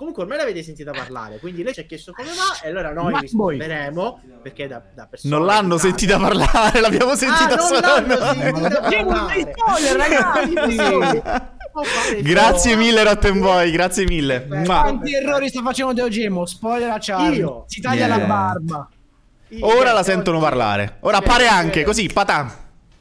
Comunque ormai l'avete sentita parlare, quindi lei ci ha chiesto come va e allora noi Ma risponderemo voi. perché da, da persone... Non l'hanno sentita parlare, l'abbiamo ah, sentita ah, solo oh, grazie mille Rottenboy, grazie mille. Ma... Quanti errori sta facendo Deogemo? Spoiler a Charlie. Si taglia yeah. la barba. Ora la sentono parlare. Ora appare anche, così, patam.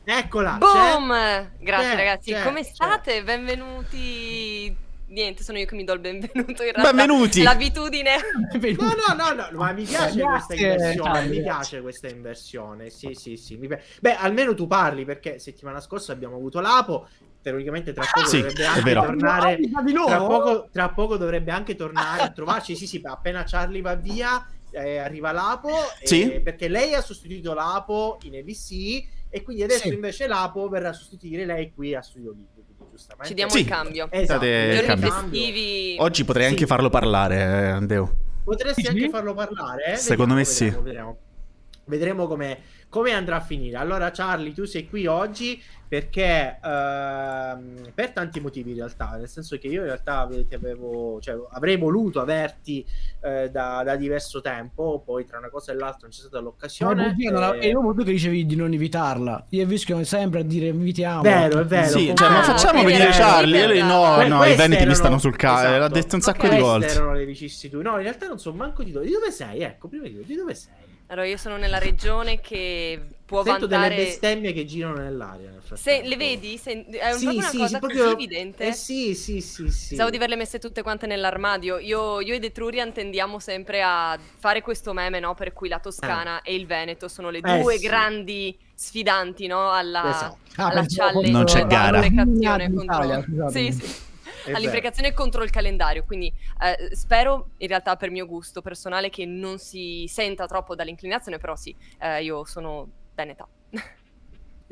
Eccola. Boom! Grazie ragazzi. Come state? Benvenuti niente, sono io che mi do il benvenuto in Benvenuti! L'abitudine. No, no, no, no, ma mi piace questa inversione, mi piace questa inversione, sì, sì, sì. Beh, almeno tu parli, perché settimana scorsa abbiamo avuto l'Apo, teoricamente tra poco sì, dovrebbe anche tornare tra poco, tra poco, dovrebbe anche tornare a trovarci, sì, sì, appena Charlie va via eh, arriva l'Apo, sì. eh, perché lei ha sostituito l'Apo in ABC. e quindi adesso sì. invece l'Apo verrà a sostituire lei qui a Studio Ghibli giustamente. Ci diamo sì. il cambio. Esatto. Giorni cambio. festivi. Oggi potrei sì. anche farlo parlare, Andeo. Potresti sì. anche farlo parlare? Eh? Secondo vediamo, me vediamo, sì. Vediamo. Vedremo come, come, andrà a finire. Allora, Charlie, tu sei qui oggi perché ehm, per tanti motivi in realtà, nel senso che io in realtà avevo, cioè, avrei voluto averti eh, da, da, diverso tempo, poi tra una cosa e l'altra non c'è stata l'occasione. e... La, e io tu che dicevi di non invitarla, io e sempre a dire invitiamo. Vero, è vero. Sì, cioè, ah, ma facciamo vedere vero, Charlie, lei no, no, i veneti erano... mi stanno sul cazzo, esatto. l'ha detto un sacco di volte. erano le vicissitudini, no, in realtà non sono manco di dove, di dove sei, ecco, prima di dove sei. Allora, io sono nella regione che può Sento vantare... delle bestemmie che girano nell'aria. Nel Se, le vedi? Se, è un sì, proprio una sì, cosa sì, proprio... evidente. Eh, sì, sì, sì, sì. Pensavo di averle messe tutte quante nell'armadio. Io, io ed Etrurian tendiamo sempre a fare questo meme, no? Per cui la Toscana eh. e il Veneto sono le eh, due sì. grandi sfidanti, no? Alla, esatto. alla ah, challenge. Non c'è gara. Contro... Sì, sì eh esatto. all'imprecazione contro il calendario, quindi eh, spero in realtà per mio gusto personale che non si senta troppo dall'inclinazione, però sì, eh, io sono da età.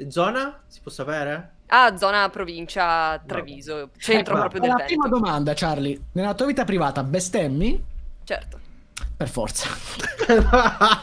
Zona? Si può sapere? Ah, zona provincia Treviso, no. centro ecco, proprio del la Veneto. La prima domanda, Charlie, nella tua vita privata bestemmi? Certo. Per forza.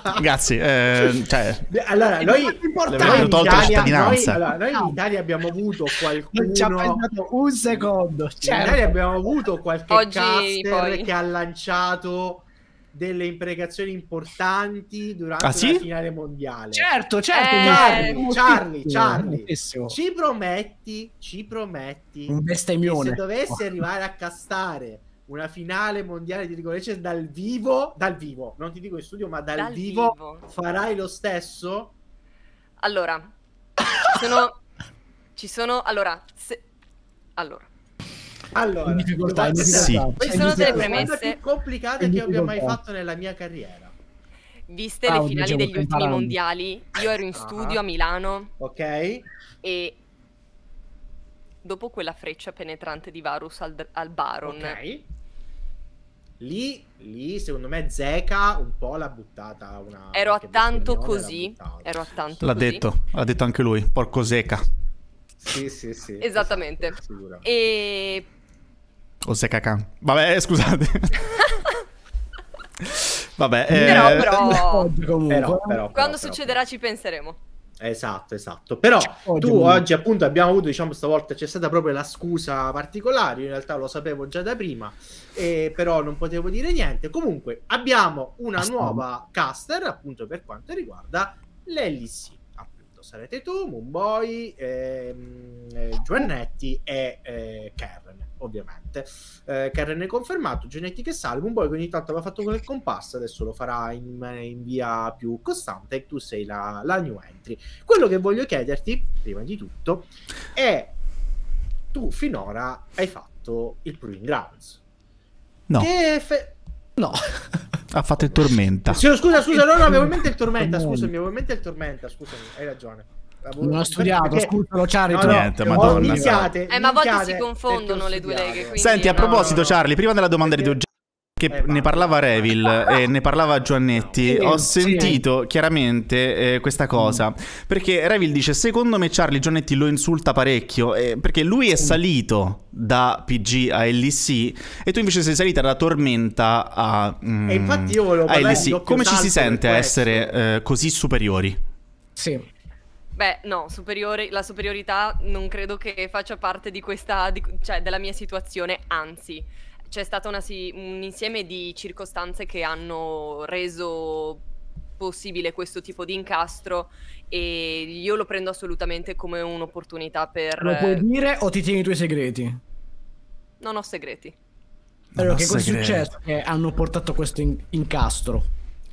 Ragazzi, eh, cioè, allora, noi, noi, Italia, noi, allora, noi in Italia abbiamo avuto qualcuno... Non ci ha pensato un secondo. Certo. In abbiamo avuto qualche Oggi, che ha lanciato delle imprecazioni importanti durante ah, sì? la finale mondiale. Certo, certo. Eh, Charlie, Charlie, Charlie ci prometti, ci prometti un bestemmione. se dovesse arrivare a castare una finale mondiale di Rigolece cioè dal vivo, dal vivo, non ti dico in studio, ma dal, dal vivo, vivo, farai lo stesso? Allora, ci sono, ci sono allora, se, allora. Allora, in difficoltà, in difficoltà. Sì. queste sono delle premesse più complicate che abbia mai fatto nella mia carriera. Viste ah, le finali diciamo degli ultimi mondiali, io ero in ah. studio ah. a Milano. Ok. E dopo quella freccia penetrante di Varus al, al Baron. Ok. Lì, lì, secondo me, Zeca un po' l'ha buttata una... Ero a tanto così. Ero a tanto l'ha così. detto, l'ha detto anche lui, porco Zeca. Sì, sì, sì. Esattamente. E... O Zeca Khan. Vabbè, eh, scusate. Vabbè, eh... però, però... però, però quando succederà ci penseremo. Esatto, esatto. Però oggi tu oggi appunto abbiamo avuto, diciamo, stavolta c'è stata proprio la scusa particolare, in realtà lo sapevo già da prima, eh, però non potevo dire niente. Comunque abbiamo una Astana. nuova caster appunto per quanto riguarda l'LC. Appunto sarete tu, Moonboy, ehm, eh, Giovannetti e eh, Karen ovviamente. Eh, Karen è confermato, Genetic e salvo, un boy che ogni tanto aveva fatto con il compass, adesso lo farà in, in via più costante e tu sei la, la new entry. Quello che voglio chiederti, prima di tutto, è tu finora hai fatto il Proving Grounds. No. Fe- no. ha fatto il Tormenta. Sì, scusa, scusa, no, no, avevo in mente il Tormenta, scusami, avevo in mente il Tormenta, scusami, hai ragione. Non ho studiato, scusalo Charlie. No, no, niente, no, madonna. Iniziate, eh, ma a volte si confondono le due leghe. Senti, a proposito Charlie, prima della domanda perché... di eh, Doggio che eh, eh, ne parlava Revil e ne parlava Giannetti, ho sentito chiaramente eh, questa mm. cosa. Perché Revil dice: Secondo me Charlie Giannetti lo insulta parecchio. Eh, perché lui è mm. salito da PG a LC e tu invece sei salita da Tormenta a, mm, e infatti io volevo a LC. Come ci si sente a essere eh, così superiori? Sì. Beh, no, superiori, la superiorità non credo che faccia parte di questa, di, cioè, della mia situazione, anzi, c'è stato una, un insieme di circostanze che hanno reso possibile questo tipo di incastro e io lo prendo assolutamente come un'opportunità per... Lo puoi eh, dire o ti tieni i tuoi segreti? Non ho segreti. allora, che cosa è successo che hanno portato questo in- incastro?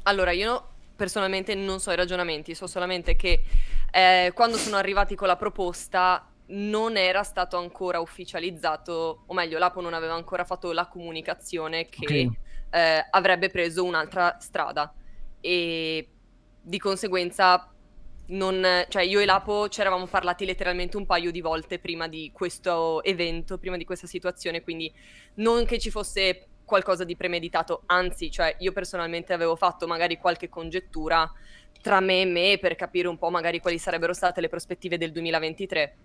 Allora, io personalmente non so i ragionamenti, so solamente che eh, quando sono arrivati con la proposta non era stato ancora ufficializzato, o meglio, l'APO non aveva ancora fatto la comunicazione che okay. eh, avrebbe preso un'altra strada e di conseguenza non, cioè io e l'APO ci eravamo parlati letteralmente un paio di volte prima di questo evento, prima di questa situazione, quindi non che ci fosse qualcosa di premeditato, anzi, cioè io personalmente avevo fatto magari qualche congettura tra me e me per capire un po' magari quali sarebbero state le prospettive del 2023,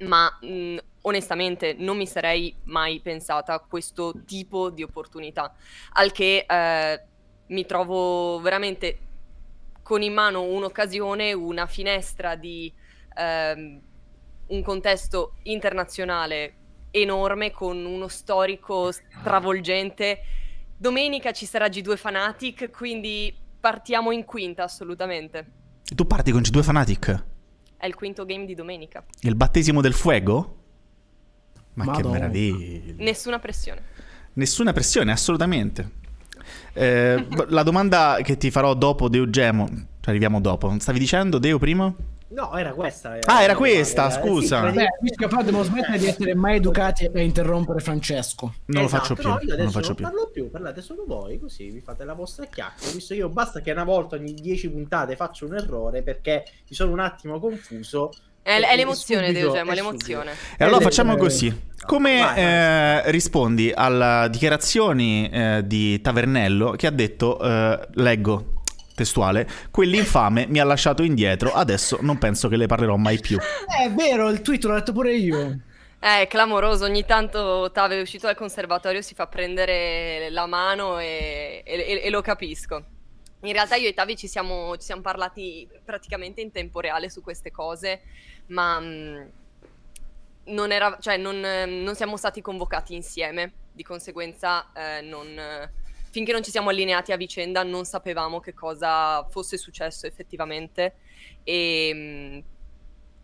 ma mh, mm, onestamente non mi sarei mai pensata a questo tipo di opportunità, al che eh, mi trovo veramente con in mano un'occasione, una finestra di eh, un contesto internazionale enorme con uno storico stravolgente. Domenica ci sarà G2 Fanatic, quindi partiamo in quinta assolutamente. tu parti con G2 Fanatic? È il quinto game di domenica. Il battesimo del fuego? Ma Madonna. che meraviglia. Nessuna pressione. Nessuna pressione, assolutamente. Eh, la domanda che ti farò dopo Deugemo. Gemo, cioè arriviamo dopo, stavi dicendo Deo prima? No, era questa. Era ah, era questa, era, scusa. Sì, Beh, Mischio devo smettere di essere mai educati a interrompere Francesco. Non esatto, lo faccio esatto, più. No, io adesso non, non parlo più. parlo più, parlate solo voi, così vi fate la vostra chiacchiera. Visto io basta che una volta ogni 10 puntate faccio un errore perché mi sono un attimo confuso. È, è l'emozione, Deogemo, è l'emozione. E allora eh, facciamo eh, così. Come vai, vai. Eh, rispondi alla dichiarazione eh, di Tavernello che ha detto, eh, leggo, testuale, quell'infame mi ha lasciato indietro, adesso non penso che le parlerò mai più. È eh, vero, il tweet l'ho letto pure io. Eh, è clamoroso, ogni tanto Tave è uscito dal conservatorio, si fa prendere la mano e, e, e lo capisco. In realtà io e Tavi ci siamo, ci siamo, parlati praticamente in tempo reale su queste cose, ma mm, non, era, cioè non, mm, non, siamo stati convocati insieme, di conseguenza eh, non finché non ci siamo allineati a vicenda non sapevamo che cosa fosse successo effettivamente e ehm,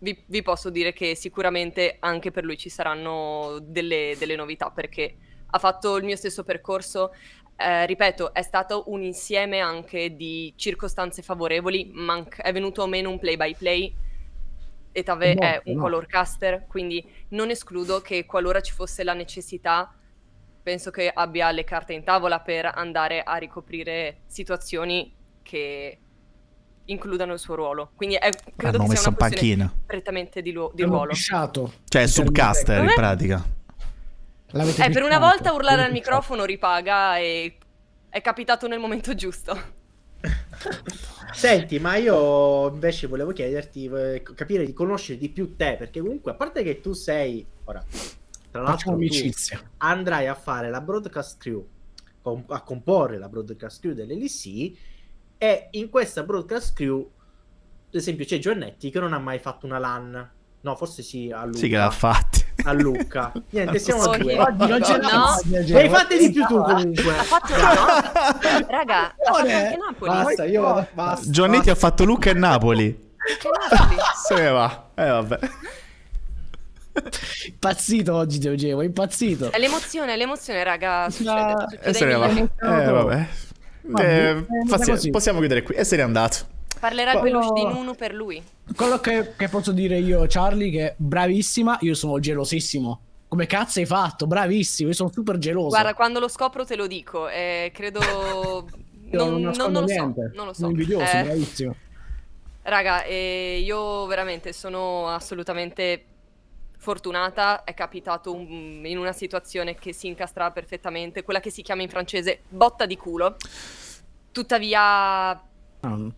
vi, vi posso dire che sicuramente anche per lui ci saranno delle, delle novità perché ha fatto il mio stesso percorso, eh, ripeto, è stato un insieme anche di circostanze favorevoli, manc- è venuto meno un play by play. Etave no, è un no. caster, quindi non escludo che qualora ci fosse la necessità penso che abbia le carte in tavola per andare a ricoprire situazioni che includano il suo ruolo. Quindi è, credo L'hanno che sia una panchina. prettamente di, lu- di ruolo. Pisciato, cioè subcaster in eh? pratica. Eh, per una volta urlare al microfono ripaga e è capitato nel momento giusto. Senti, ma io invece volevo chiederti, eh, capire di conoscere di più te, perché comunque a parte che tu sei, ora tra l'altro, andrai a fare la broadcast crew, a comporre la broadcast crew dell'LC e in questa broadcast crew, ad esempio, c'è Giannetti che non ha mai fatto una LAN. No, forse sì, a Luca. Sì, che l'ha fatta. A Luca. Niente, siamo so due. Oggi non No. e hai fatte di più tu cioè, comunque. Ha fatto una Raga, ha fatto anche Napoli. Basta, io vado. Basta. ha fatto Luca e Napoli. Che Napoli? sì, va. Eh, vabbè impazzito oggi Teo impazzito. È l'emozione, l'emozione raga, succede, succede e se Eh, vabbè. Eh, eh, vabbè eh, possiamo, possiamo chiudere qui e se n'è andato. Parlerà il veloce di Nunu per lui. Quello che, che, posso dire io, Charlie, che è bravissima, io sono gelosissimo. Come cazzo hai fatto? Bravissimo, io sono super geloso. Guarda, quando lo scopro te lo dico, eh, credo... non, non, non, non, lo so, non lo so. Sono invidioso, eh... bravissimo. Raga, eh, io veramente sono assolutamente fortunata è capitato un, in una situazione che si incastrava perfettamente, quella che si chiama in francese botta di culo. Tuttavia, ah,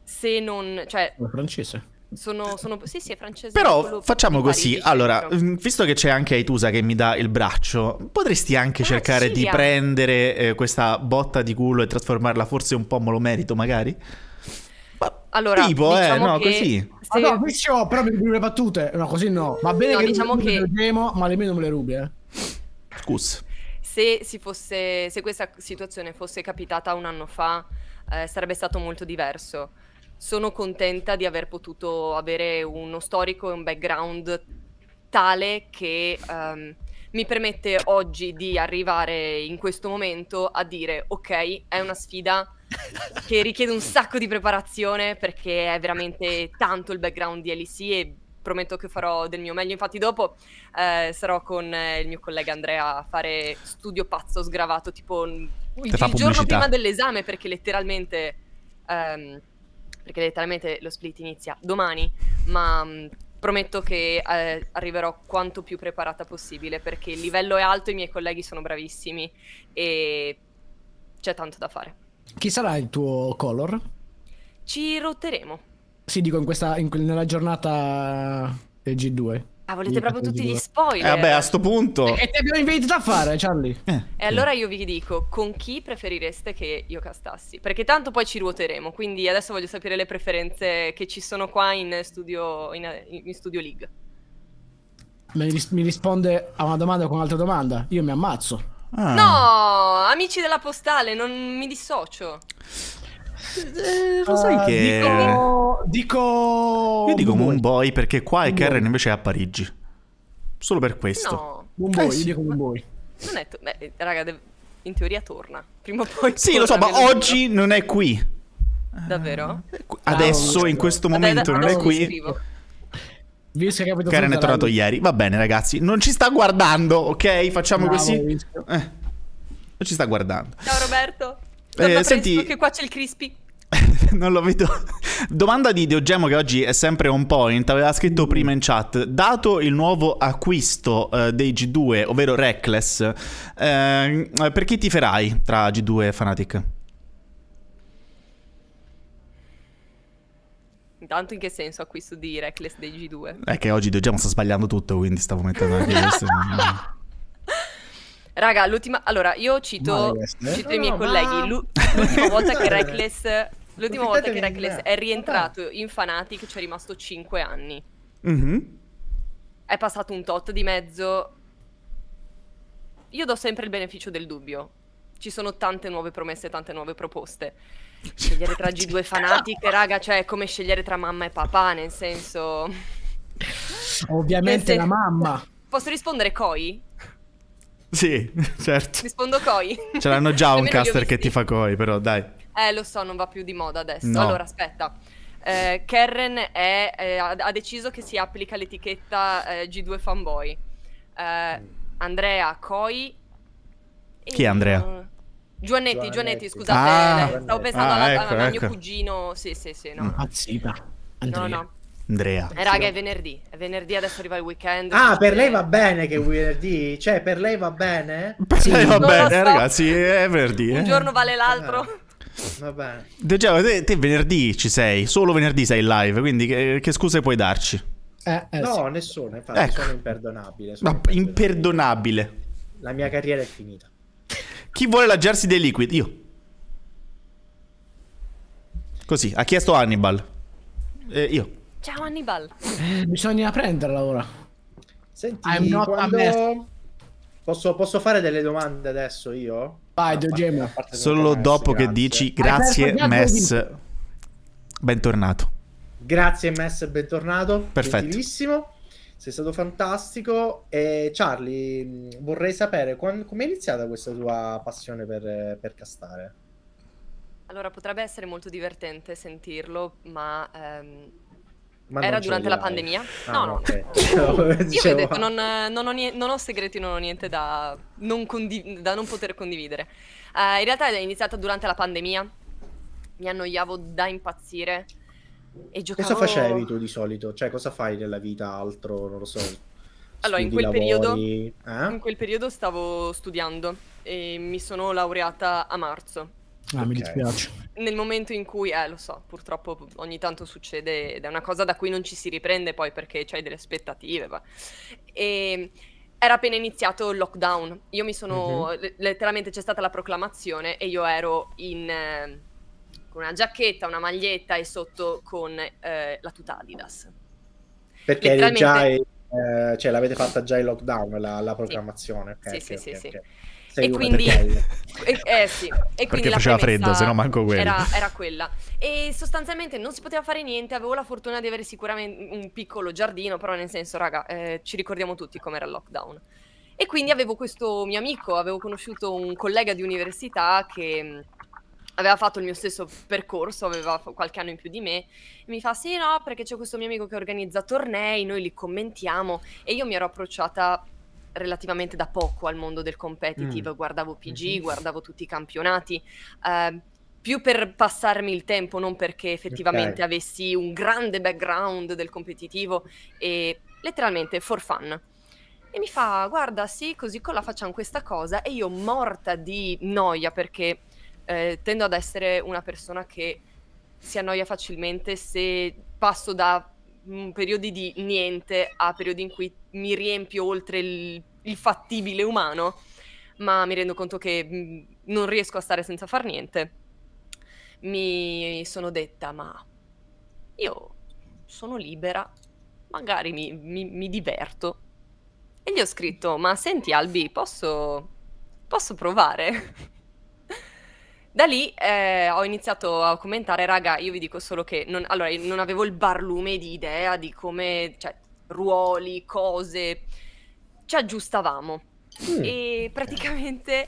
se non... Cioè, è francese. Sono, sono, sì, sì, è francese. Però facciamo così. allora, mm, visto che c'è anche Aitusa che mi dà il braccio, potresti anche ah, cercare Cecilia. di ah. prendere eh, questa botta di culo e trasformarla forse un po' me lo merito, magari? Allora, tipo, eh, diciamo eh, no, che... così. Se... Ah, no, qui ci ho proprio le battute. No, così no. Va bene no, che diciamo che... le gemo, ma nemmeno me le rubi, eh. Scusa. Se, si fosse... se questa situazione fosse capitata un anno fa, eh, sarebbe stato molto diverso. Sono contenta di aver potuto avere uno storico e un background tale che... Um, mi permette oggi di arrivare in questo momento a dire ok, è una sfida che richiede un sacco di preparazione perché è veramente tanto il background di LEC e prometto che farò del mio meglio. Infatti, dopo eh, sarò con eh, il mio collega Andrea a fare studio pazzo sgravato, tipo il, il giorno prima dell'esame, perché letteralmente. Ehm, perché letteralmente lo split inizia domani, ma mm, prometto che eh, arriverò quanto più preparata possibile perché il livello è alto, i miei colleghi sono bravissimi e c'è tanto da fare. Chi sarà il tuo color? Ci rotteremo. Sì, dico in questa, in, nella giornata eh, G2. Ah, volete proprio tutti gli spoiler? Eh, vabbè, a sto punto. E ti abbiamo invitato a fare, Charlie. Eh. E allora io vi dico, con chi preferireste che io castassi? Perché tanto poi ci ruoteremo, quindi adesso voglio sapere le preferenze che ci sono qua in Studio, in, in studio League. Ris mi risponde a una domanda con un'altra domanda. Io mi ammazzo. Ah. No, amici della postale, non mi dissocio. Eh, lo sai uh, che... Dico... dico... Io dico Moon Boy perché qua e Karen invece è a Parigi. Solo per questo. No. Mumbai, Boy, eh, sì. dico Mumbai. Non è... To- Beh, raga, deve... in teoria torna. Prima o poi... Sì, lo so, ma oggi libro. non è qui. Davvero? Eh, adesso, ah, in questo momento, Vabbè, non è qui. Karen è tornato lì. ieri. Va bene, ragazzi. Non ci sta guardando, ok? Facciamo Bravo, così. Eh. Non ci sta guardando. Ciao, Roberto. Torna eh, senti... che qua c'è il crispy. non lo vedo. Domanda di Deogemo che oggi è sempre on point, aveva scritto mm. prima in chat, dato il nuovo acquisto eh, dei G2, ovvero Reckless, eh, per chi ti ferai tra G2 e Fnatic? Intanto in che senso acquisto di Reckless dei G2? È che oggi Deogemo sta sbagliando tutto, quindi stavo mettendo anche questo. Raga, l'ultima... Allora, io cito, eh. cito no, i miei no, colleghi. Ma... L'ultima volta che Reckless... L'ultima volta che Reckless è rientrato in Fanatic ci è rimasto 5 anni. Mm -hmm. È passato un tot di mezzo. Io do sempre il beneficio del dubbio. Ci sono tante nuove promesse, tante nuove proposte. Scegliere tra G2 Fanatic, raga, cioè è come scegliere tra mamma e papà, nel senso... Ovviamente nel sen... la mamma. Posso rispondere Koi? Sì, certo. Rispondo Koi. Ce l'hanno già un caster che ti fa Koi, però dai. Eh, lo so, non va più di moda adesso. No. Allora, aspetta. Eh, Karen è, eh, ha deciso che si applica l'etichetta eh, G2 Fanboy. Eh, Andrea Koi. E... Chi è Andrea? Giovannetti, Giovannetti, scusate, ah, stavo pensando ah, alla, ecco, alla, alla ecco. mio cugino. Sì, sì, sì. No. Impazzita. No, no. Andrea. Eh, raga, è venerdì. È venerdì, adesso arriva il weekend. Ah, per lei va bene che è venerdì? Cioè, per lei va bene? Per sì. lei va non bene, ragazzi, è venerdì. Un eh. giorno vale l'altro. Ah, va bene. De te, te, venerdì ci sei, solo venerdì sei in live, quindi che, che scuse puoi darci? Eh, eh, no, sì. nessuno, infatti, ecco. sono imperdonabile. Sono Ma imperdonabile. imperdonabile. La mia carriera è finita. Chi vuole la jersey dei Liquid? Io. Così, ha chiesto Hannibal. Eh, io. Ciao Hannibal. Eh, bisogna prenderla ora. Senti, quando... posso, posso, fare delle domande adesso io? Vai, Diogema. Solo dopo che dici grazie, Hai Mess. Bentornato. Grazie, Mess, bentornato. Perfetto. Bellissimo. Sei stato fantastico. E Charlie, vorrei sapere come è iniziata questa tua passione per, per castare? Allora, potrebbe essere molto divertente sentirlo, ma ehm, ma Era durante la pandemia? Ah, no, no. Okay. Io Dicevo... ho detto, non, non, ho niente, non, ho segreti, non ho niente da non, condiv- da non poter condividere. Uh, in realtà è iniziata durante la pandemia. Mi annoiavo da impazzire. E giocavo... Cosa facevi tu di solito? Cioè, cosa fai nella vita altro? Non lo so. Allora, in quel, periodo, eh? in quel periodo stavo studiando e mi sono laureata a marzo Ah, okay. mi dispiace. Nel momento in cui, eh, lo so, purtroppo ogni tanto succede ed è una cosa da cui non ci si riprende poi perché c'hai delle aspettative. Va. E ehm, era appena iniziato il lockdown. Io mi sono. Uh-huh. Letteralmente c'è stata la proclamazione e io ero in. Eh, con una giacchetta, una maglietta e sotto con eh, la tuta Adidas. Perché letteralmente... già. eh, cioè, l'avete fatta già in lockdown la, la proclamazione. Sì, okay, sì, okay, sì, okay, sì. Sei e quindi... Perché... eh sì, e quindi Perché faceva freddo, se no manco quello. Era, era, quella. E sostanzialmente non si poteva fare niente, avevo la fortuna di avere sicuramente un piccolo giardino, però nel senso, raga, eh, ci ricordiamo tutti com'era il lockdown. E quindi avevo questo mio amico, avevo conosciuto un collega di università che mm, aveva fatto il mio stesso percorso, aveva qualche anno in più di me, e mi fa sì no, perché c'è questo mio amico che organizza tornei, noi li commentiamo e io mi ero approcciata relativamente da poco al mondo del competitive, mm. guardavo PG, mm-hmm. guardavo tutti i campionati, eh, più per passarmi il tempo, non perché effettivamente okay. avessi un grande background del competitivo e letteralmente for fun. E mi fa, guarda, sì, così con la facciamo questa cosa e io morta di noia perché eh, tendo ad essere una persona che si annoia facilmente se passo da mm, periodi di niente a periodi in cui mi riempio oltre il, il fattibile umano, ma mi rendo conto che mm, non riesco a stare senza far niente. Mi sono detta, ma io sono libera, magari mi, mi, mi diverto. E gli ho scritto, ma senti Albi, posso, posso provare? Da lì eh, ho iniziato a commentare, raga, io vi dico solo che non, allora, non avevo il barlume di idea di come, cioè, ruoli, cose, ci aggiustavamo. Mm. E praticamente,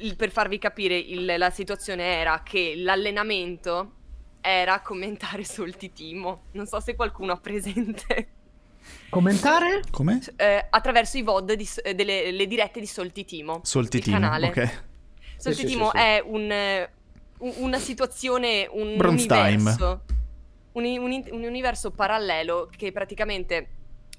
il, per farvi capire, il, la situazione era che l'allenamento era commentare sul titimo. Non so se qualcuno ha presente. Commentare? Come? Eh, attraverso i VOD di, delle dirette di Soltitimo. Soltitimo, canale. ok. Soltitimo sì, sì, sì, è un, eh, una situazione, un Bronze universo. Time un, un, un universo parallelo che praticamente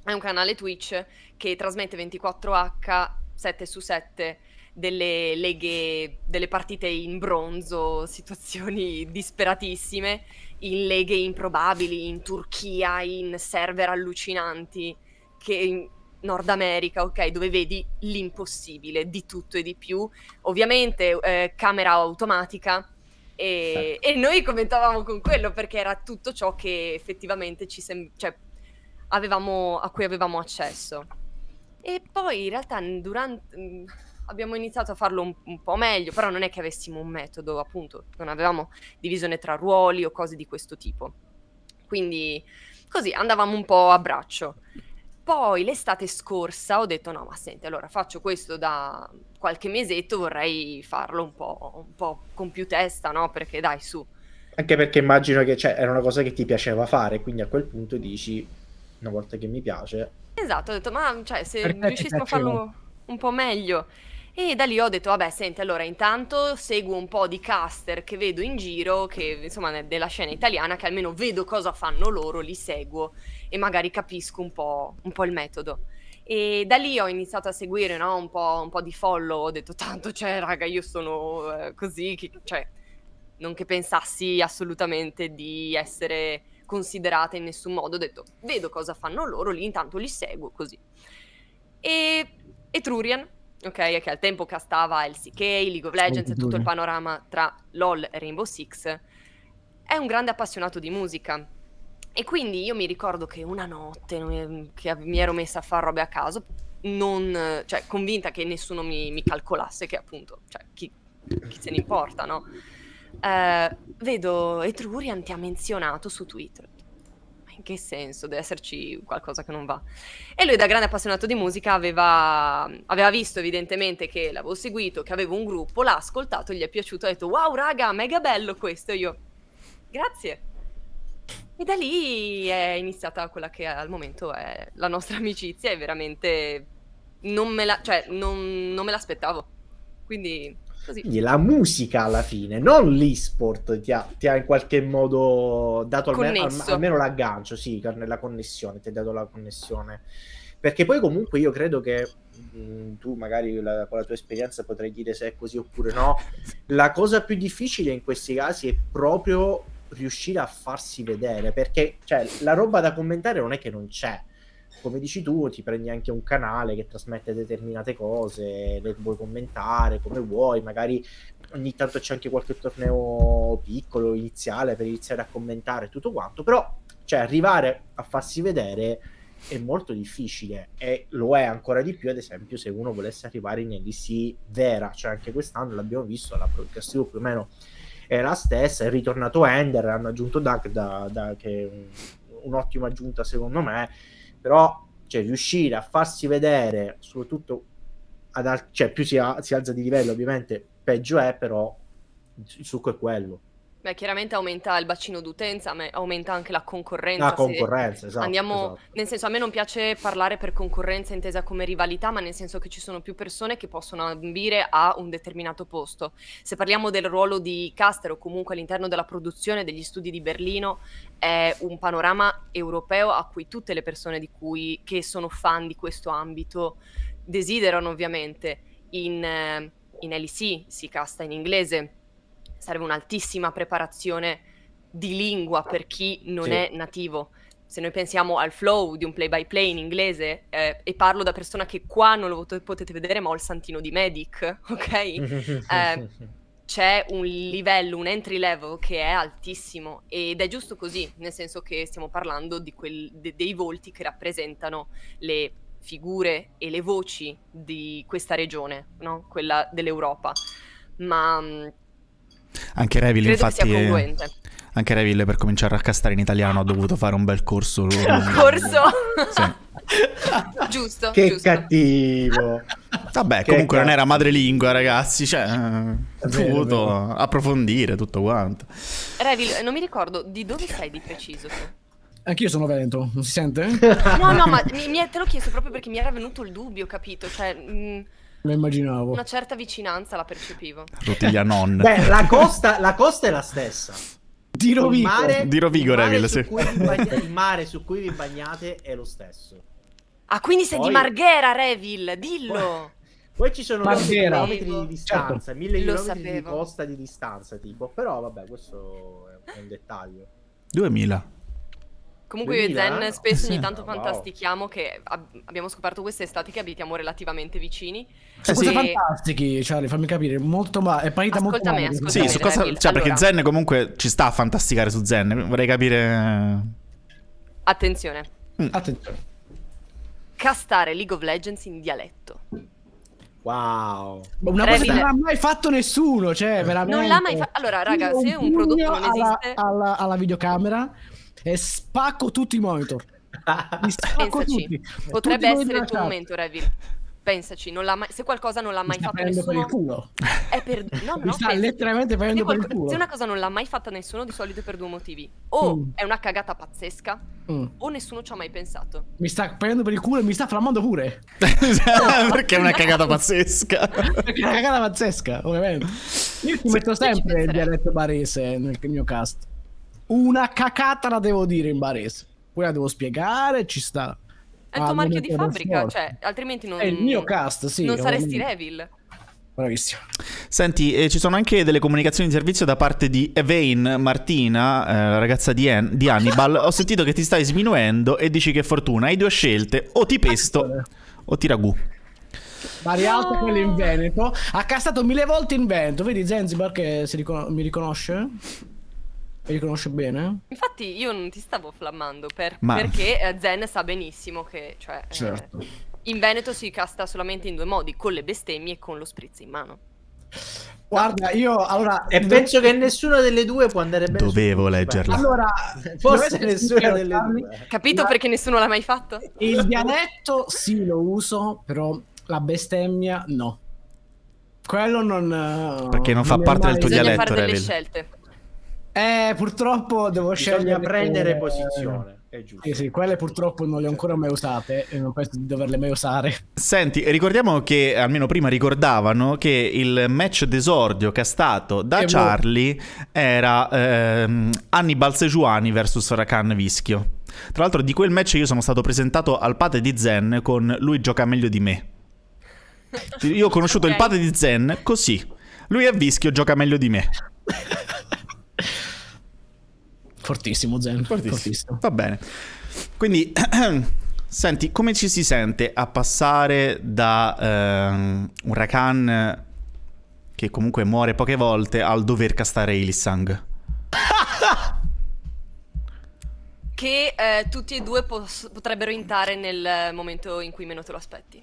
è un canale Twitch che trasmette 24H 7 su 7 delle leghe, delle partite in bronzo, situazioni disperatissime, in leghe improbabili, in Turchia, in server allucinanti, che in Nord America, ok, dove vedi l'impossibile, di tutto e di più. Ovviamente eh, camera automatica, e, certo. e, noi commentavamo con quello perché era tutto ciò che effettivamente ci sem- cioè, avevamo, a cui avevamo accesso. E poi in realtà durante, mhmm, abbiamo iniziato a farlo un, un, po' meglio, però non è che avessimo un metodo, appunto, non avevamo divisione tra ruoli o cose di questo tipo. Quindi così andavamo un po' a braccio. Poi l'estate scorsa ho detto no, ma senti, allora faccio questo da qualche mesetto, vorrei farlo un po', un po con più testa, no? Perché dai, su. Anche perché immagino che cioè, era una cosa che ti piaceva fare, quindi a quel punto dici, una volta che mi piace... Esatto, ho detto, ma cioè, se perché riuscissimo a farlo un po' meglio... E da lì ho detto, vabbè, senti, allora intanto seguo un po' di caster che vedo in giro, che insomma della scena italiana, che almeno vedo cosa fanno loro, li seguo e magari capisco un po', un po il metodo. E da lì ho iniziato a seguire no? un, po', un, po', di follow, ho detto tanto, cioè raga io sono eh, così, che, cioè non che pensassi assolutamente di essere considerata in nessun modo, ho detto vedo cosa fanno loro, lì intanto li seguo così. E Etrurian, ok, che al tempo castava LCK, League of Legends e tutto il panorama tra LOL e Rainbow Six, è un grande appassionato di musica e quindi io mi ricordo che una notte ehm, che mi ero messa a fare robe a caso, non, cioè, convinta che nessuno mi, mi calcolasse, che appunto, cioè, chi, chi se ne importa, no? Uh, vedo Etrurian ti ha menzionato su Twitter. Ma in che senso? Deve esserci qualcosa che non va. E lui, da grande appassionato di musica, aveva, aveva visto evidentemente che l'avevo seguito, che avevo un gruppo, l'ha ascoltato, gli è piaciuto, ha detto wow raga, mega bello questo. E io, grazie. E da lì è iniziata quella che al momento è la nostra amicizia e veramente non me, la, cioè, non, non me l'aspettavo. Quindi così. Quindi la musica alla fine, non l'esport, ti ha, ti ha in qualche modo dato almeno, almeno l'aggancio, sì, nella connessione, ti ha dato la connessione. Perché poi comunque io credo che mh, mm, tu magari la, con la tua esperienza potrai dire se è così oppure no. La cosa più difficile in questi casi è proprio riuscire a farsi vedere perché cioè, la roba da commentare non è che non c'è come dici tu ti prendi anche un canale che trasmette determinate cose le vuoi commentare come vuoi magari ogni tanto c'è anche qualche torneo piccolo iniziale per iniziare a commentare tutto quanto però cioè, arrivare a farsi vedere è molto difficile e lo è ancora di più ad esempio se uno volesse arrivare in NDC vera cioè anche quest'anno l'abbiamo visto alla broadcast più o meno è la stessa, è ritornato Ender, hanno aggiunto Duck, da, da, che è un, un'ottima aggiunta secondo me, però cioè, riuscire a farsi vedere, soprattutto ad al- cioè, più si, a- si alza di livello ovviamente, peggio è, però il succo è quello. Beh, chiaramente aumenta il bacino d'utenza, ma aumenta anche la concorrenza. La concorrenza, esatto, Andiamo, esatto. nel senso, a me non piace parlare per concorrenza intesa come rivalità, ma nel senso che ci sono più persone che possono ambire a un determinato posto. Se parliamo del ruolo di Caster o comunque all'interno della produzione degli studi di Berlino, è un panorama europeo a cui tutte le persone cui, che sono fan di questo ambito desiderano ovviamente. In, eh, in LEC si casta in inglese serve un'altissima preparazione di lingua per chi non sì. è nativo. Se noi pensiamo al flow di un play by play in inglese, eh, e parlo da persona che qua non lo potete vedere, ma ho il santino di Medic, ok? eh, c'è un livello, un entry level che è altissimo ed è giusto così, nel senso che stiamo parlando quel, de, dei volti che rappresentano le figure e le voci di questa regione, no? quella dell'Europa. Ma mm, anche Revil, Credo infatti, è... anche Reville per cominciare a castare in italiano ha dovuto fare un bel corso. Un corso? Sì. giusto. Che giusto. cattivo. Vabbè, che comunque cattivo. non era madrelingua, ragazzi. Cioè, ho dovuto vero. approfondire tutto quanto. Revil, non mi ricordo di dove sei di preciso. Anch'io sono Veneto, non si sente? no, no, ma mi, mi, te l'ho chiesto proprio perché mi era venuto il dubbio, capito? Cioè, mh, mm, lo immaginavo. Una certa vicinanza la percepivo. Rotiglia non. Beh, la costa, la costa è la stessa. Di Rovigo. Di Rovigo, Revil, sì. Bagnate, il mare su cui vi bagnate è lo stesso. Ah, quindi sei Poi... di Marghera, Revil, dillo. Poi ci sono mille chilometri di distanza, certo. mille chilometri di costa di distanza, tipo. Però vabbè, questo è un dettaglio. 2000. Comunque io e Zen spesso ogni tanto fantastichiamo che ab abbiamo scoperto quest'estate che abitiamo relativamente vicini. Cioè, e... siete fantastici, Charlie, fammi capire, molto ma è parita ascolta molto me, male. Sì, me, su cosa... cioè allora... perché Zen comunque ci sta a fantasticare su Zen, vorrei capire... Eh. Attenzione. Mm. Attenzione. Castare League of Legends in dialetto. Wow. Una Treville. cosa che non ha mai fatto nessuno, cioè veramente. Eh. Non l'ha mai fatto. Allora, raga, se un prodotto non esiste alla, alla, alla videocamera e spacco tutti i monitor. Mi spacco Pensaci. tutti. Potrebbe tutti essere il tuo momento, Revil. Pensaci, mai... se qualcosa non l'ha mai fatto nessuno... per il culo. È per... No, no, Mi sta pensaci. letteralmente prendendo qual... per il culo. Se una cosa non l'ha mai fatta nessuno, di solito per due motivi. O mm. è una cagata pazzesca, mm. o nessuno ci ha mai pensato. Mi sta prendendo per il culo e mi sta flammando pure. no, perché è una cagata pazzesca. perché è una cagata pazzesca, ovviamente. Io ci metto sempre il dialetto barese nel mio cast. Una cacata la devo dire in barese. Poi la devo spiegare, ci sta. È il tuo ah, marchio di fabbrica, cioè, altrimenti non... È il mio cast, sì. Non saresti mio... Revil. Bravissimo. Senti, eh, ci sono anche delle comunicazioni di servizio da parte di Evane Martina, eh, la ragazza di, An- di Hannibal. Ho sentito che ti stai sminuendo e dici che fortuna. Hai due scelte, o ti pesto o ti ragù. Marialta no. quello in Veneto ha castato mille volte in Veneto vedi Zanzibar che ricon- mi riconosce e li conosce bene? Infatti io non ti stavo flammando per, Ma... perché eh, Zen sa benissimo che... Cioè, eh, certo. eh, in Veneto si casta solamente in due modi, con le bestemmie e con lo spritz in mano. Guarda, io allora. E penso che nessuna delle due può andare bene. Dovevo leggerla. Allora, forse nessuna delle due. Capito la... perché nessuno l'ha mai fatto? Il dialetto sì, lo uso, però la bestemmia no. Quello non. Eh, perché non, non fa parte del tuo Bisogna dialetto. Bisogna fare delle scelte. Eh, purtroppo devo Bisogna scegliere. Bisogna prendere per... posizione. È giusto. Sì, sì, quelle purtroppo non le ho ancora mai usate e non penso di doverle mai usare. Senti, ricordiamo che, almeno prima ricordavano, che il match d'esordio castato da e Charlie mo... era ehm, Hannibal Sejuani vs Rakan Vischio. Tra l'altro di quel match io sono stato presentato al padre di Zen con lui gioca meglio di me. Io ho conosciuto okay. il padre di Zen così. Lui è Vischio, gioca meglio di me. Fortissimo Zen. Fortissimo. Fortissimo. Va bene. Quindi, senti, come ci si sente a passare da ehm, un Rakan che comunque muore poche volte al dover castare Ilisang? che eh, tutti e due pos- potrebbero intare nel momento in cui meno te lo aspetti.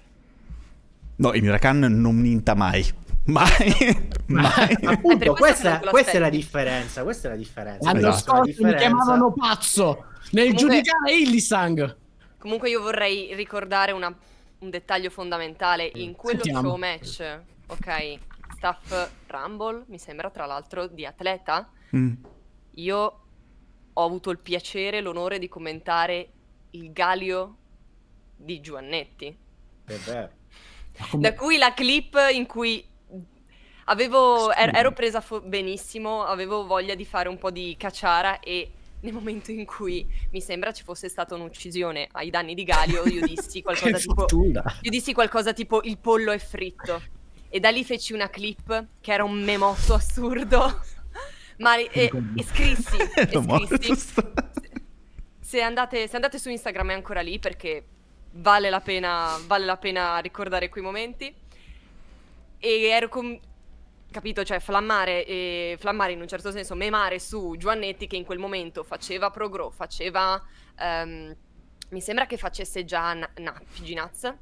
No, il mio Mirakan non inta mai. Mai, mai. Appunto, ah, questa, questa è la differenza. Questa è la differenza. L'anno scorso mi chiamavano pazzo nel comunque, giudicare Illisang. Comunque, io vorrei ricordare una, un dettaglio fondamentale. In quello Sentiamo. show match, ok, staff Rumble, mi sembra tra l'altro di atleta, mm. io ho avuto il piacere, l'onore di commentare il Galio di Giovannetti. Che bello. Come... Da cui la clip in cui Avevo, er- ero presa fo- benissimo, avevo voglia di fare un po' di cacciara e nel momento in cui mi sembra ci fosse stata un'uccisione ai danni di Galio, io dissi qualcosa, tipo, io dissi qualcosa tipo il pollo è fritto. E da lì feci una clip che era un memotto assurdo. Ma e, e, e scrissi, e scrissi. Se andate, se andate su Instagram è ancora lì perché vale la pena, vale la pena ricordare quei momenti. E ero con capito, cioè flammare, eh, flammare in un certo senso, memare su Giovannetti che in quel momento faceva progro, faceva... Ehm, mi sembra che facesse già na- na- Ginaz.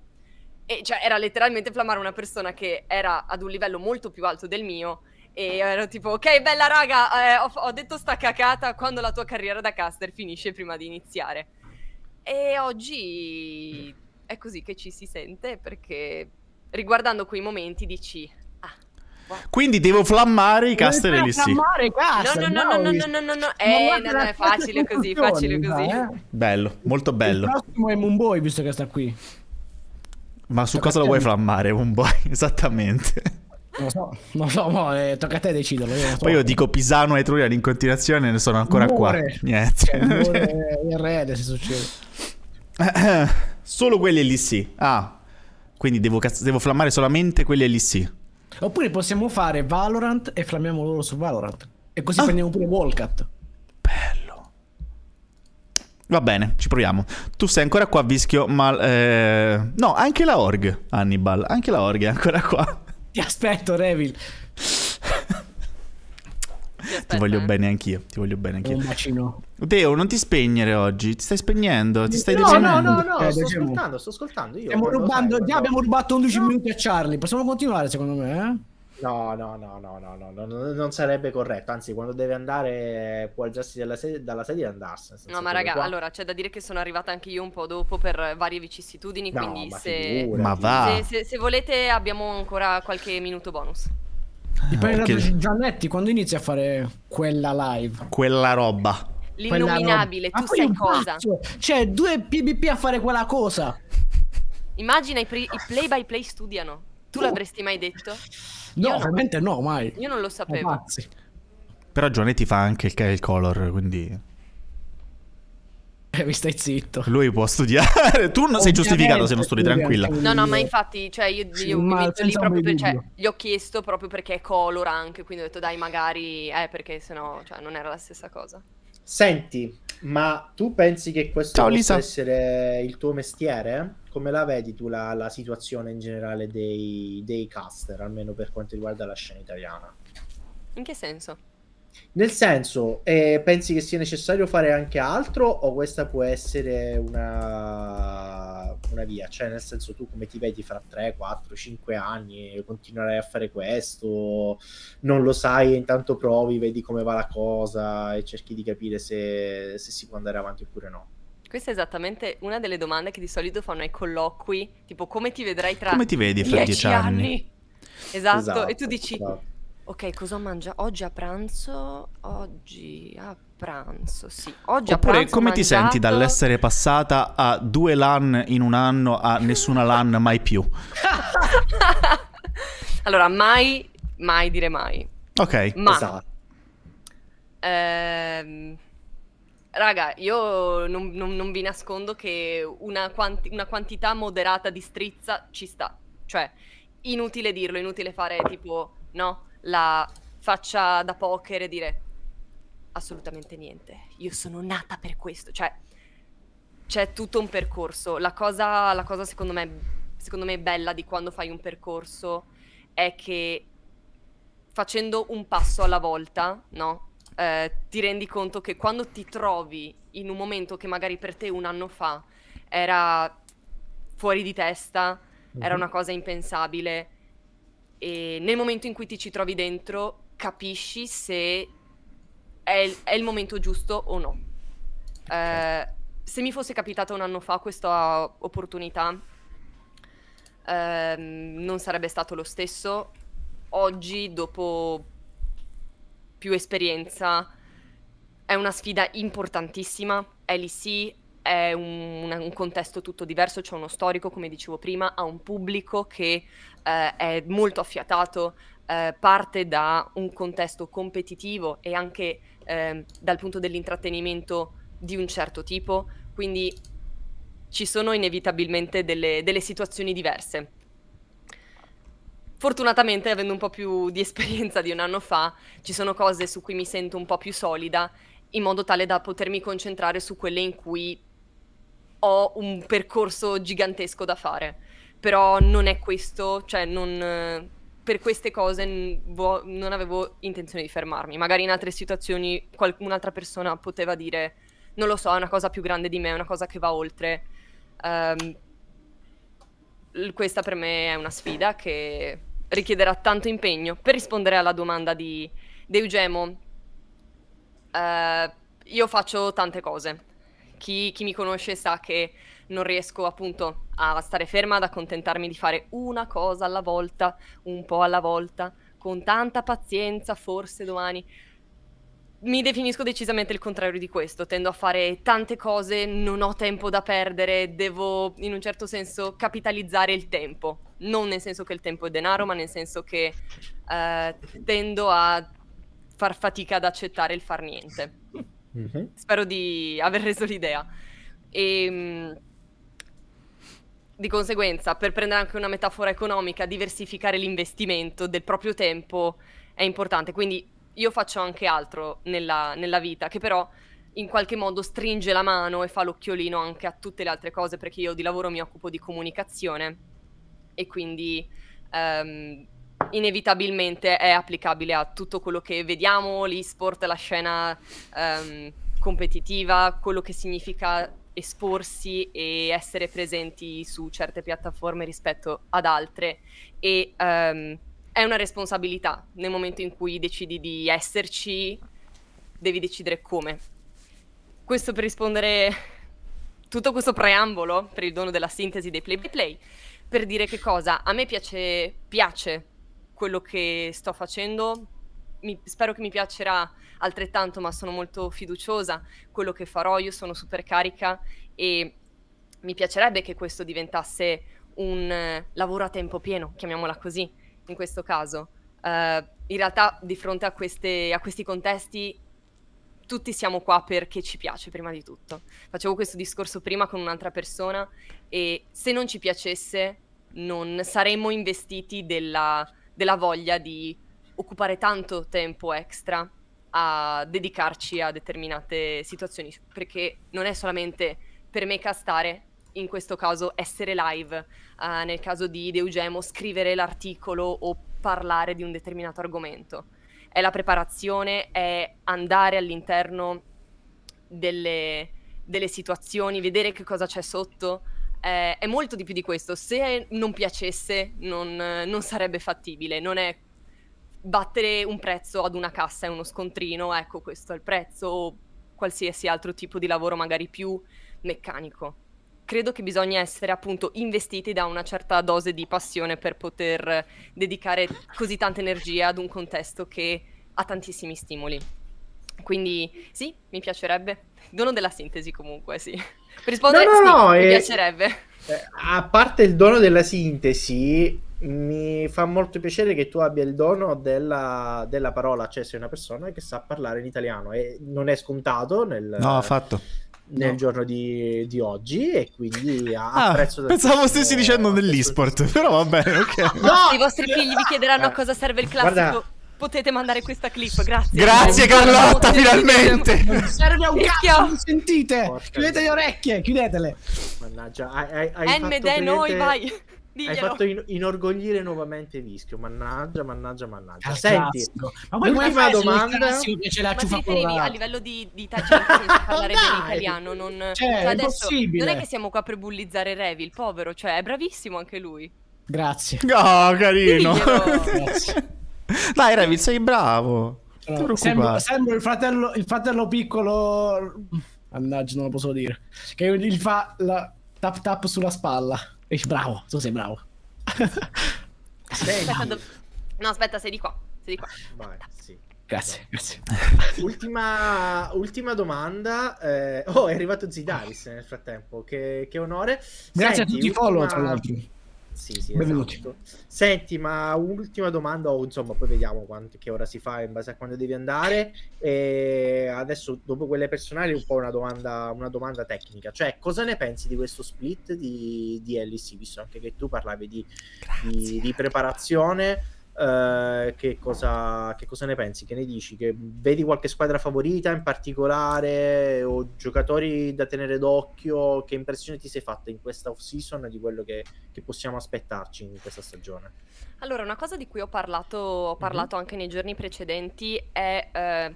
E cioè era letteralmente flammare una persona che era ad un livello molto più alto del mio e ero tipo, ok, bella raga, eh, ho, ho, detto sta cacata quando la tua carriera da caster finisce prima di iniziare. E oggi è così che ci si sente perché riguardando quei momenti dici, quindi devo flammare i castelli. elissir. Flammare i caster. No, no, no, no, no, no, no, eh, no. Eh, no, no, è facile così, facile così. Eh. Bello, molto bello. Il prossimo è Mumboy, visto che sta qui. Ma su cosa lo vuoi flammare, Mumboy? Esattamente. Non lo so, non lo so, mo, eh, tocca a te deciderlo. Io Poi io dico Pisano e Trulian in continuazione, ne sono ancora muore. qua. Niente. Muore RL se succede. Eh, solo quelli lì sì. Ah, quindi devo, devo flammare solamente quelli lì sì. Oppure possiamo fare Valorant e flammiamo loro su Valorant. E così ah. prendiamo pure Wallcat. Bello. Va bene, ci proviamo. Tu sei ancora qua, Vischio, ma... Eh... No, anche la org, Hannibal. Anche la org è ancora qua. Ti aspetto, Revil. Aspetta, ti voglio eh. bene anch'io. Ti voglio bene anch'io. Un bacino. Teo, non ti spegnere oggi. Ti stai spegnendo. Ti stai no, No, no, no. Eh, sto diciamo. ascoltando. Sto ascoltando. Io Stiamo rubando. Sai, già abbiamo rubato 11 no. minuti a Charlie. Possiamo continuare, secondo me? Eh? No, no, no, no, no, no, non sarebbe corretto. Anzi, quando deve andare, può alzarsi dalla, sed dalla sedia e andarsene. No, ma raga, qua. allora c'è da dire che sono arrivata anche io un po' dopo per varie vicissitudini. No, quindi, ma se... Figura, se, se, se volete, abbiamo ancora qualche minuto bonus. Dipende ah, perché... da Giannetti quando inizi a fare quella live. Quella roba. L'illuminabile, quella roba. tu sai cosa. Cioè, due PBP a fare quella cosa. Immagina i, i play by play studiano. Tu oh. l'avresti mai detto? No, io ovviamente no, mai. Io non lo sapevo. Oh, Però Giannetti fa anche il color, quindi... Eh, mi stai zitto. Lui può studiare. Tu non sei giustificato se non studi, tranquilla. No, no, ma infatti, cioè, io, io mi metto lì proprio per, cioè, gli ho chiesto proprio perché è color anche, quindi ho detto dai, magari, eh, perché sennò, cioè, non era la stessa cosa. Senti, ma tu pensi che questo Ciao, possa Lisa. essere il tuo mestiere? Come la vedi tu la, la situazione in generale dei, dei caster, almeno per quanto riguarda la scena italiana? In che senso? Nel senso, eh, pensi che sia necessario fare anche altro o questa può essere una, una via? Cioè, nel senso, tu come ti vedi fra 3, 4, 5 anni? Continuerai a fare questo? Non lo sai, intanto provi, vedi come va la cosa e cerchi di capire se, se si può andare avanti oppure no. Questa è esattamente una delle domande che di solito fanno ai colloqui, tipo come ti vedrai tra... Come 10 anni? anni? Esatto. esatto, e tu dici... Esatto Ok, cosa mangia? Oggi a pranzo? Oggi a pranzo, sì. Oggi Oppure, a pranzo come mangiato... ti senti dall'essere passata a due LAN in un anno a nessuna LAN mai più? allora, mai, mai dire mai. Ok, Ma, esatto. Ehm, raga, io non, non, non, vi nascondo che una, quanti una quantità moderata di strizza ci sta. Cioè, inutile dirlo, inutile fare tipo, no la faccia da poker e dire assolutamente niente, io sono nata per questo, cioè c'è tutto un percorso. La cosa, la cosa secondo, me, secondo me bella di quando fai un percorso è che facendo un passo alla volta, no? Eh, ti rendi conto che quando ti trovi in un momento che magari per te un anno fa era fuori di testa, mm-hmm. era mhm. una cosa impensabile, e nel momento in cui ti ci trovi dentro capisci se è il, è il momento giusto o no. Okay. Eh, se mi fosse capitata un anno fa questa opportunità ehm, non sarebbe stato lo stesso. Oggi, dopo più esperienza, è una sfida importantissima. LEC è un, un, contesto tutto diverso, c'è uno storico, come dicevo prima, ha un pubblico che eh, è molto affiatato, eh, parte da un contesto competitivo e anche eh, dal punto dell'intrattenimento di un certo tipo, quindi ci sono inevitabilmente delle, delle situazioni diverse. Fortunatamente, avendo un po' più di esperienza di un anno fa, ci sono cose su cui mi sento un po' più solida, in modo tale da potermi concentrare su quelle in cui ho un percorso gigantesco da fare. Però non è questo, cioè non, per queste cose non avevo intenzione di fermarmi. Magari in altre situazioni un'altra persona poteva dire, non lo so, è una cosa più grande di me, è una cosa che va oltre. Um, questa per me è una sfida che richiederà tanto impegno. Per rispondere alla domanda di, di Eugemo, uh, io faccio tante cose chi, chi mi conosce sa che non riesco appunto a stare ferma, ad accontentarmi di fare una cosa alla volta, un po' alla volta, con tanta pazienza, forse domani. Mi definisco decisamente il contrario di questo, tendo a fare tante cose, non ho tempo da perdere, devo in un certo senso capitalizzare il tempo, non nel senso che il tempo è denaro, ma nel senso che eh, tendo a far fatica ad accettare il far niente. Mm-hmm. Spero di aver reso l'idea. E, ehm, di conseguenza, per prendere anche una metafora economica, diversificare l'investimento del proprio tempo è importante. Quindi io faccio anche altro nella, nella vita, che però in qualche modo stringe la mano e fa l'occhiolino anche a tutte le altre cose, perché io di lavoro mi occupo di comunicazione e quindi ehm, inevitabilmente è applicabile a tutto quello che vediamo, l'esport, la scena um, competitiva, quello che significa esporsi e essere presenti su certe piattaforme rispetto ad altre e um, è una responsabilità nel momento in cui decidi di esserci devi decidere come questo per rispondere tutto questo preambolo per il dono della sintesi dei play by play per dire che cosa a me piace, piace quello che sto facendo. Mi, spero che mi piacerà altrettanto, ma sono molto fiduciosa quello che farò. Io sono super carica e mi piacerebbe che questo diventasse un eh, lavoro a tempo pieno, chiamiamola così, in questo caso. Uh, in realtà di fronte a, queste, a, questi contesti tutti siamo qua perché ci piace prima di tutto. Facevo questo discorso prima con un'altra persona e se non ci piacesse non saremmo investiti della, della voglia di occupare tanto tempo extra a dedicarci a determinate situazioni, perché non è solamente per me castare, in questo caso essere live, uh, nel caso di Deugemo scrivere l'articolo o parlare di un determinato argomento. È la preparazione, è andare all'interno delle, delle situazioni, vedere che cosa c'è sotto, eh, è molto di più di questo. Se non piacesse, non, non, sarebbe fattibile. Non è battere un prezzo ad una cassa e uno scontrino, ecco questo è il prezzo, o qualsiasi altro tipo di lavoro, magari più meccanico. Credo che bisogna essere appunto investiti da una certa dose di passione per poter dedicare così tanta energia ad un contesto che ha tantissimi stimoli. Quindi sì, mi piacerebbe dono della sintesi comunque, sì. Per rispondere, no, no, sì, no, mi eh, piacerebbe. Eh, a parte il dono della sintesi, mi fa molto piacere che tu abbia il dono della, della parola, cioè sei una persona che sa parlare in italiano e non è scontato nel... No, affatto nel no. giorno di, di, oggi e quindi ah, apprezzo ah, pensavo stessi dicendo nell'esport però va bene okay. no, i vostri figli vi chiederanno eh. a cosa serve il classico guarda, potete mandare questa clip, grazie. Grazie Carlotta, potete... finalmente! Non serve un cazzo, non sentite! Porca Chiudete le orecchie, chiudetele! Mannaggia, hai, hai, hai N, D, noi, vai! Diglielo. Hai fatto in inorgogliere nuovamente Vischio, mannaggia, mannaggia, mannaggia. Ah, Senti, cazzo. ma poi l'ultima domanda... Cazzo, la ma ti riferivi a livello di, di italiano, parlare bene italiano, non... Cioè, cioè adesso, non è che siamo qua per bullizzare Revi, il povero, cioè è bravissimo anche lui. Grazie. Oh, carino. Grazie. Dai, Revit, sei bravo. No, sembro, sembro il, fratello, il fratello piccolo. Mannaggia, non lo posso dire. Che gli fa la tap tap sulla spalla. E eh, dice, bravo, tu sei bravo. aspetta, do... No, aspetta, sei di qua. Sei di qua. Vai, sì. Grazie, grazie. Ultima, ultima domanda. Eh, oh, è arrivato Zidaris nel frattempo. Che, che onore. Grazie Senti, a tutti i follower, tra l'altro. Sì, sì, Benvenuti. Esatto. Senti, ma un'ultima domanda, o insomma, poi vediamo quanto, che ora si fa in base a quando devi andare. E adesso, dopo quelle personali, un po' una domanda, una domanda tecnica. Cioè, cosa ne pensi di questo split di, di LC, visto anche che tu parlavi di, Grazie, di, di preparazione? Eh, che, cosa, che, cosa, ne pensi? Che ne dici? Che vedi qualche squadra favorita in particolare o giocatori da tenere d'occhio? Che impressione ti sei fatta in questa off-season di quello che, che possiamo aspettarci in questa stagione? Allora, una cosa di cui ho parlato, ho mhm. parlato mm-hmm. anche nei giorni precedenti è... Eh,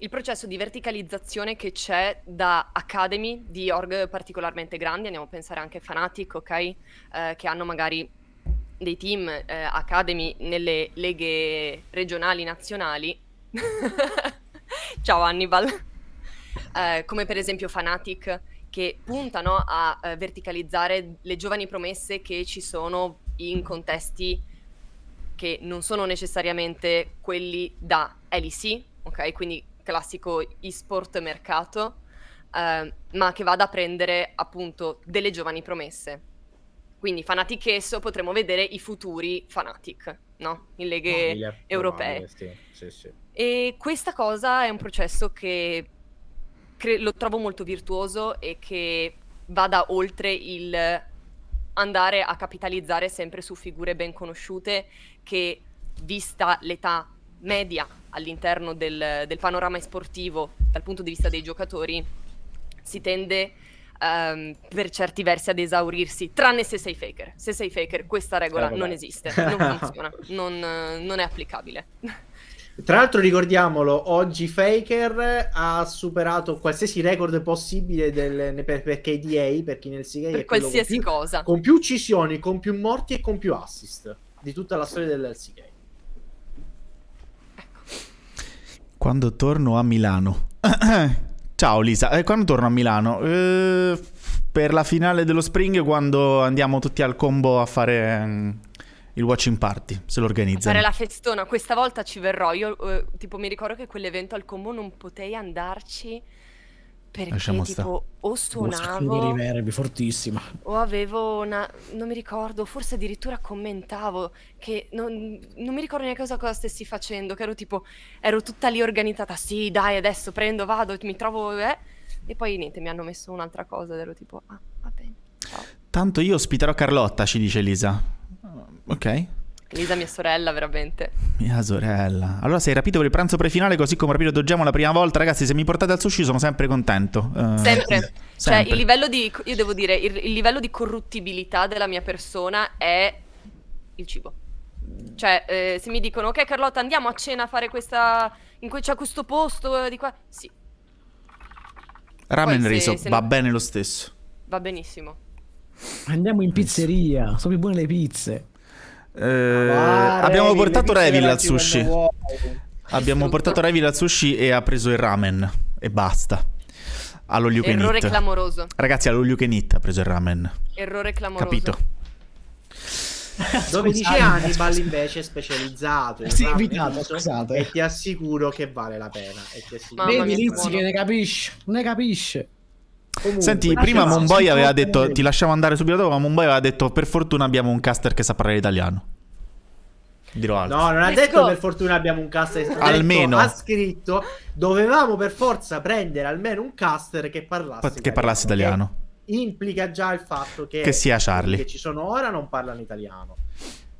il processo di verticalizzazione che c'è da academy di org particolarmente grandi, andiamo a pensare anche a Fanatic, ok? Eh, che hanno magari dei team eh, academy nelle leghe regionali nazionali. Ciao Hannibal. eh, come per esempio Fanatic che puntano a eh, verticalizzare le giovani promesse che ci sono in contesti che non sono necessariamente quelli da LEC, ok? Quindi classico e-sport mercato, eh, ma che vada a prendere appunto delle giovani promesse quindi Fanatic esso potremo vedere i futuri Fanatic, no? In leghe Mille, europee. sì, sì, sì. E questa cosa è un processo che cre- lo trovo molto virtuoso e che vada oltre il andare a capitalizzare sempre su figure ben conosciute che, vista l'età media all'interno del, del panorama sportivo dal punto di vista dei giocatori, si tende a um, per certi versi ad esaurirsi, tranne se sei faker. Se sei faker questa regola eh, non esiste, non funziona, non, non è applicabile. Tra l'altro ricordiamolo, oggi Faker ha superato qualsiasi record possibile del, per, per, KDA, per chi nel CK per qualsiasi con più, cosa. Con più uccisioni, con più morti e con più assist di tutta la storia dell'LCK. Ecco. Quando torno a Milano eh, Ciao Lisa, eh, quando torno a Milano? Eh, per la finale dello Spring quando andiamo tutti al combo a fare mm, il watching party, se lo organizzano. Fare la festona, questa volta ci verrò. Io eh, tipo mi ricordo che quell'evento al combo non potei andarci perché Lasciamo tipo sta. o suonavo di fortissima o avevo una non mi ricordo forse addirittura commentavo che non, non mi ricordo neanche cosa, cosa, stessi facendo che ero tipo ero tutta lì organizzata sì dai adesso prendo vado mi trovo eh. e poi niente mi hanno messo un'altra cosa ed ero tipo ah va bene ciao. tanto io ospiterò Carlotta ci dice Elisa ok Lisa, mia sorella, veramente. Mia sorella. Allora sei rapito per il pranzo prefinale, così come rapito Doggiamo la prima volta. Ragazzi, se mi portate al sushi sono sempre contento. Uh, sempre. Cioè, sempre. Cioè, il livello di... Io devo dire, il, il livello di corruttibilità della mia persona è il cibo. Cioè, eh, se mi dicono, ok Carlotta, andiamo a cena a fare questa... In cui c'è questo posto di qua... Sì. Ramen Poi, riso, se, se va ne... bene lo stesso. Va benissimo. Andiamo in pizzeria, sono più buone le pizze. Eh, abbiamo Revil, portato Revil al sushi. Abbiamo portato Revil al sushi e ha preso il ramen. E basta. Allo che Errore eat. clamoroso. Ragazzi, allo all'olio che ha preso il ramen. Errore clamoroso. Capito. 12 anni Hannibal invece è specializzato sì, evitato, e ti assicuro che vale la pena. E ti assicuro. Vedi Lizzi che ne capisce, ne capisce. Comunque, Senti, prima no, Monboy aveva detto, ti lasciamo andare subito dopo, ma Monboy aveva detto, per fortuna abbiamo un caster che sa parlare italiano. Dirò altro. No, non ha detto per fortuna abbiamo un caster. almeno. ha scritto, dovevamo per forza prendere almeno un caster che parlasse che italiano. Parlasse italiano. Che implica già il fatto che, che sia Charlie. Che ci sono ora non parlano italiano.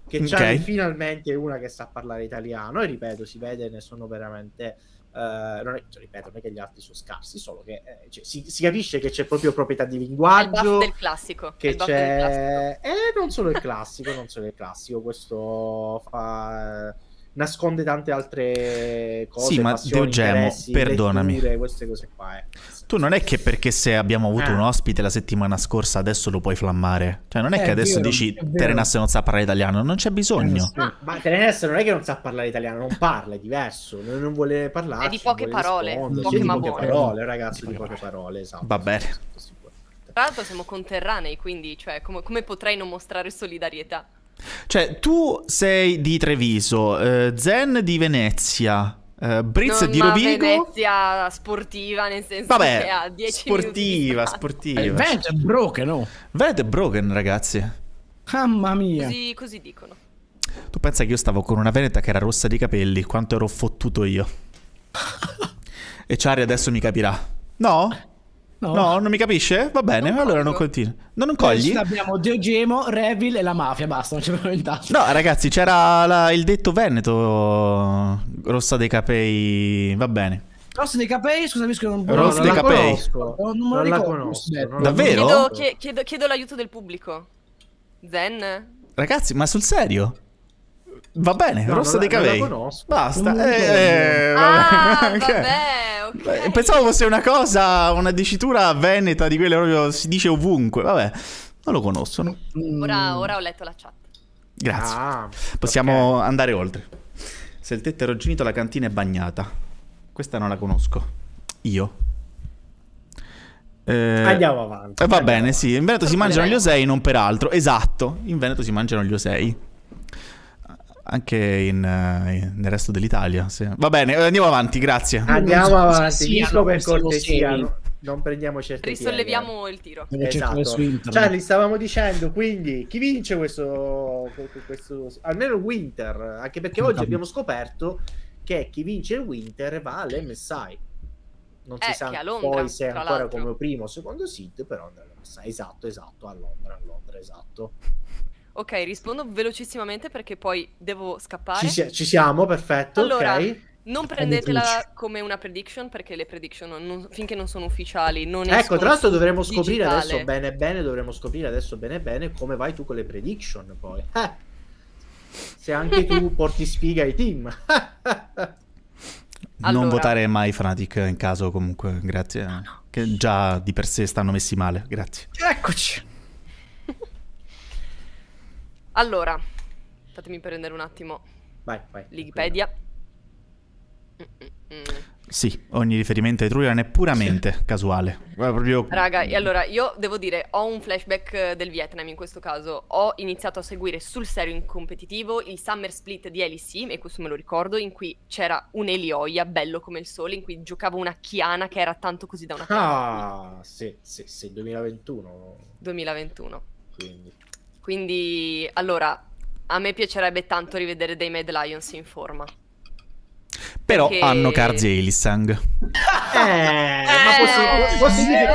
Che okay. Charlie finalmente è una che sa parlare italiano. E ripeto, si vede, ne sono veramente eh, non è, cioè, ripeto, non è che gli altri sono scarsi, solo che eh, cioè, si, si, capisce che c'è proprio proprietà di linguaggio. È il classico. Che il c'è... Classico. Eh, non solo il classico, non solo il classico, questo fa... nasconde tante altre cose. Sì, ma Deogemo, perdonami. Letture, queste cose qua. Eh. Tu non è che perché se abbiamo avuto ah. un ospite la settimana scorsa adesso lo puoi flammare. Cioè non è, eh, che adesso vero, dici Terenas non sa parlare italiano, non c'è bisogno. Ah, ma Terenas non è che non sa parlare italiano, non parla, è diverso, non, non vuole parlare. È di poche parole, poche, sì, ma poche parole, ragazzi, di, poche parole, parole esatto. Va bene. Tra l'altro siamo conterranei, quindi cioè, come, come potrei non mostrare solidarietà? Cioè, tu sei di Treviso, eh, Zen di Venezia, Uh, eh, Briz non, di Rovigo. Venezia sportiva, nel senso Vabbè, che ha 10 sportiva, sportiva. Eh, Verde broken, no? Oh. Verde broken, ragazzi. Mamma mia. Così, così, dicono. Tu pensa che io stavo con una Veneta che era rossa di capelli, quanto ero fottuto io. e Ciari adesso mi capirà. No? No. no. non mi capisce? Va bene, non allora non continua. No, non cogli? Noi abbiamo Diogemo, Revil e la mafia, basta, non c'è proprio in tasca. No, ragazzi, c'era la, il detto Veneto, Rossa dei Capei, va bene. Rossa dei Capei, scusami, scusa, non, Rossa dei Capei. Non, non, me la conosco. Davvero? Chiedo, chiedo, chiedo, l'aiuto del pubblico. Zen? Ragazzi, ma sul serio? Va bene, no, Rossa dei Capei. Basta. Eh, eh, ah, cioè, bene. Beh, pensavo fosse una cosa, una dicitura veneta di quelle proprio si dice ovunque. Vabbè, non lo conoscono. Mm. Ora, ora ho letto la chat. Grazie. Ah, Possiamo okay. andare oltre. Se il tetto è rogginito, la cantina è bagnata. Questa non la conosco. Io. Eh, andiamo avanti. Eh, va andiamo bene, avanti. sì. In Veneto si mangiano gli osei, non per altro. Esatto. In Veneto si mangiano gli osei. Anche in, eh, in, nel resto dell'Italia. Sì. Va bene, eh, andiamo avanti, grazie. Andiamo so, avanti, Disco per cortesia. Non prendiamo certe Risolleviamo pieghe. il tiro. Esatto. Charlie, stavamo dicendo, quindi, chi vince questo, questo... Almeno Winter, anche perché oggi abbiamo scoperto che chi vince il Winter va all'MSI non eh, si sa Londra, poi se è ancora come primo o secondo seed, però esatto, esatto, a Londra, a Londra, esatto. Ok, rispondo velocissimamente perché poi devo scappare. Ci, ci siamo, perfetto. Allora, okay. non prendetela come una prediction perché le prediction non, finché non sono ufficiali non Ecco, tra l'altro dovremmo scoprire adesso bene bene, dovremo scoprire adesso bene bene come vai tu con le prediction poi. Eh, se anche tu porti sfiga ai team. Allora. Non votare mai Fnatic in caso comunque, grazie. No, no. Che già di per sé stanno messi male, grazie. Eccoci. Allora, fatemi prendere un attimo. Vai, vai. Wikipedia. Sì, ogni riferimento ai Trullian è puramente sì. casuale. Proprio... Raga, e allora io devo dire, ho un flashback eh, del Vietnam in questo caso. Ho iniziato a seguire sul serio in competitivo il Summer Split di LEC, e questo me lo ricordo, in cui c'era un Elioia bello come il sole, in cui giocavo una Chiana che era tanto così da una Ah, sì, sì, sì, 2021. 2021. Quindi. Quindi, allora, a me piacerebbe tanto rivedere dei Mad Lions in forma. Però che... hanno Karzy e Ilsang. Eh, eh, ma eh, posso, posso dire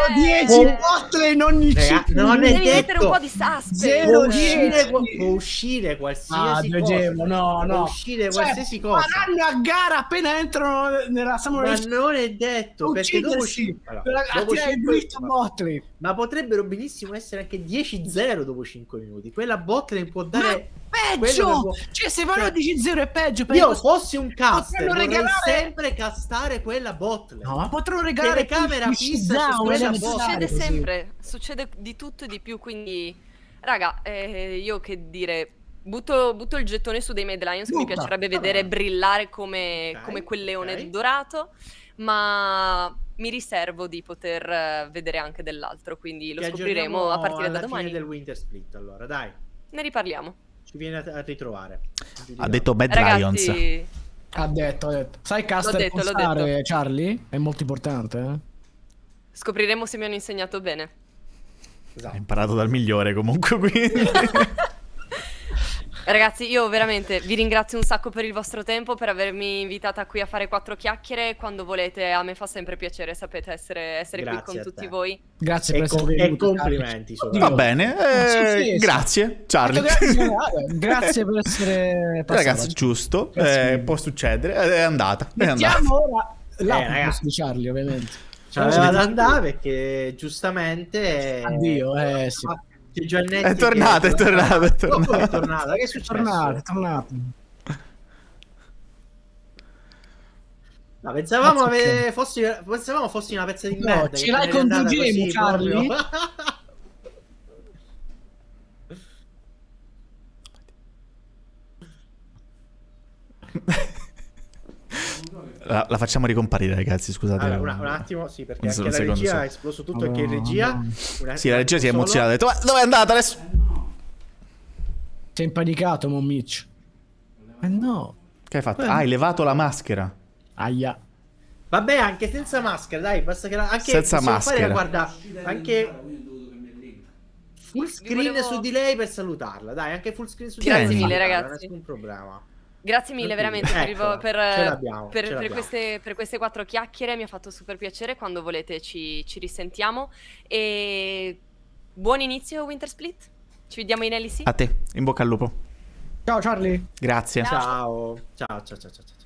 10 bottle in ogni città. Non è Devi detto. mettere un po' di suspense. Può uscire, qualsiasi ah, cosa. Gemo, no, no. Può uscire cioè, qualsiasi cosa. Faranno a gara appena entrano nella Samurai. Ma non è detto, perché dopo uscire. 5 minuti. Ma potrebbero benissimo essere anche 10-0 dopo 5 minuti. Quella botte può dare... Ma peggio! Avevo... Cioè, se vanno cioè... 10-0 è peggio. Io cos... fossi un caster, potrò regalare... sempre castare quella bot. No, ma potrò regalare camera fissa su quella bot. Succede sempre, succede di tutto e di più, quindi... Raga, eh, io che dire... Butto, butto, il gettone su dei Mad Lions che mi piacerebbe vedere brillare come, okay, come quel leone okay. dorato, ma mi riservo di poter eh, vedere anche dell'altro, quindi lo scopriremo a partire da domani. Fine del Winter Split, allora, dai. Ne riparliamo. Ci viene a ritrovare. Ha detto Bad Ragazzi... Lions. Ha detto, ha detto. Sai Caster detto, costare, detto. Charlie? È molto importante, eh? Scopriremo se mi hanno insegnato bene. Esatto. Ha imparato dal migliore comunque, quindi... Ragazzi, io veramente vi ringrazio un sacco per il vostro tempo, per avermi invitata qui a fare quattro chiacchiere. Quando volete, a me fa sempre piacere, sapete, essere, essere qui con tutti voi. Grazie e per essere venuto. E complimenti. Va bene, eh, sì, sì, grazie Charlie. Ecco, grazie, eh, grazie per essere passato. Ragazzi, giusto, eh, può succedere, è andata. È andata. ora l'app eh, di Charlie, ovviamente. Cioè, andare perché giustamente... Addio, eh, sì. Ah, c'è Giannetti è tornata, è tornato, è tornato, È tornato. Che è successo? È è tornata. No, pensavamo, ah, ave... fossi... pensavamo fossi una pezza di no, merda. ce l'hai con Gugemo, Carli. La, la, facciamo ricomparire, ragazzi. Scusate. Allora, una, un attimo, sì, perché un, la regia ha esploso tutto. Oh, anche in regia. Oh. No. sì, la regia si è emozionata. Ha detto, ma dove è andata adesso? Eh, no. Sei impanicato, Mommich. Ma eh, no. Che hai fatto? Ah, hai levato la maschera. Aia. Vabbè, anche senza maschera, dai, basta che la... Anche senza maschera. Fare, guarda, anche... Full screen volevo... su di lei per salutarla, dai, anche full screen su di lei. Grazie mille, ragazzi. Non è nessun problema. Grazie mille veramente ecco, per, per, eh, per, queste, per, queste, quattro chiacchiere, mi ha fatto super piacere, quando volete ci, ci risentiamo e buon inizio Winter Split, ci vediamo in LC. A te, in bocca al lupo. Ciao Charlie. Grazie. Ciao. Ciao ciao ciao ciao. ciao.